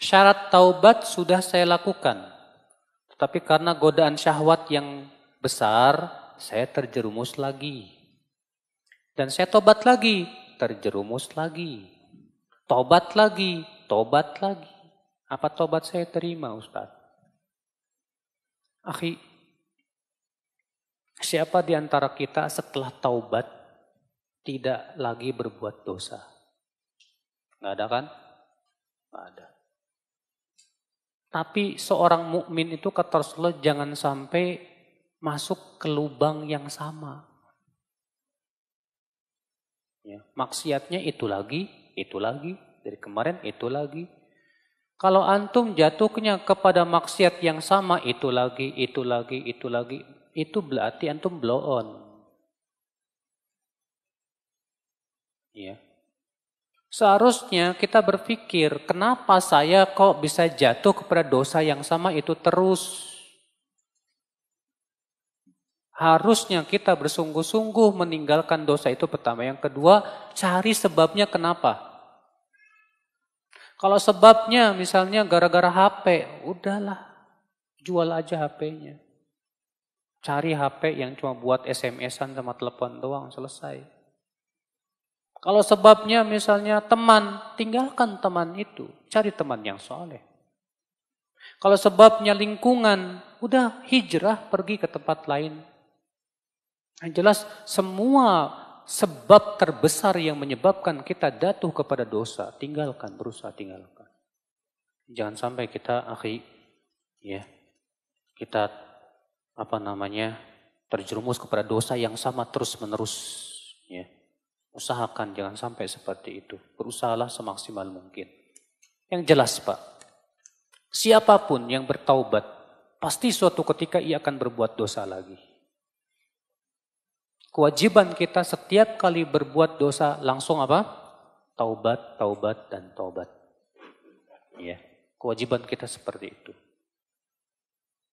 Syarat taubat sudah saya lakukan. Tetapi karena godaan syahwat yang besar, saya terjerumus lagi. Dan saya tobat lagi, terjerumus lagi. Tobat lagi, tobat lagi. Apa tobat saya terima Ustaz? Akhi, siapa di antara kita setelah taubat tidak lagi berbuat dosa? Nggak ada kan? Nggak ada. Tapi seorang mukmin itu kata Rasulullah jangan sampai masuk ke lubang yang sama. Ya, maksiatnya itu lagi, itu lagi, dari kemarin itu lagi. Kalau antum jatuhnya kepada maksiat yang sama itu lagi, itu lagi, itu lagi, itu berarti antum blow on. Ya. Seharusnya kita berpikir, kenapa saya kok bisa jatuh kepada dosa yang sama itu terus? Harusnya kita bersungguh-sungguh meninggalkan dosa itu pertama. Yang kedua, cari sebabnya kenapa. Kalau sebabnya misalnya gara-gara HP, udahlah, jual aja HP-nya. Cari HP yang cuma buat SMS-an sama telepon doang, selesai. Kalau sebabnya misalnya teman, tinggalkan teman itu. Cari teman yang soleh. Kalau sebabnya lingkungan, udah hijrah pergi ke tempat lain. Yang jelas semua sebab terbesar yang menyebabkan kita jatuh kepada dosa, tinggalkan, berusaha tinggalkan. Jangan sampai kita akhi ya. Kita apa namanya? terjerumus kepada dosa yang sama terus-menerus ya. Usahakan jangan sampai seperti itu. Berusahalah semaksimal mungkin. Yang jelas Pak, siapapun yang bertaubat, pasti suatu ketika ia akan berbuat dosa lagi. Kewajiban kita setiap kali berbuat dosa langsung apa? Taubat, taubat, dan taubat. Ya, kewajiban kita seperti itu.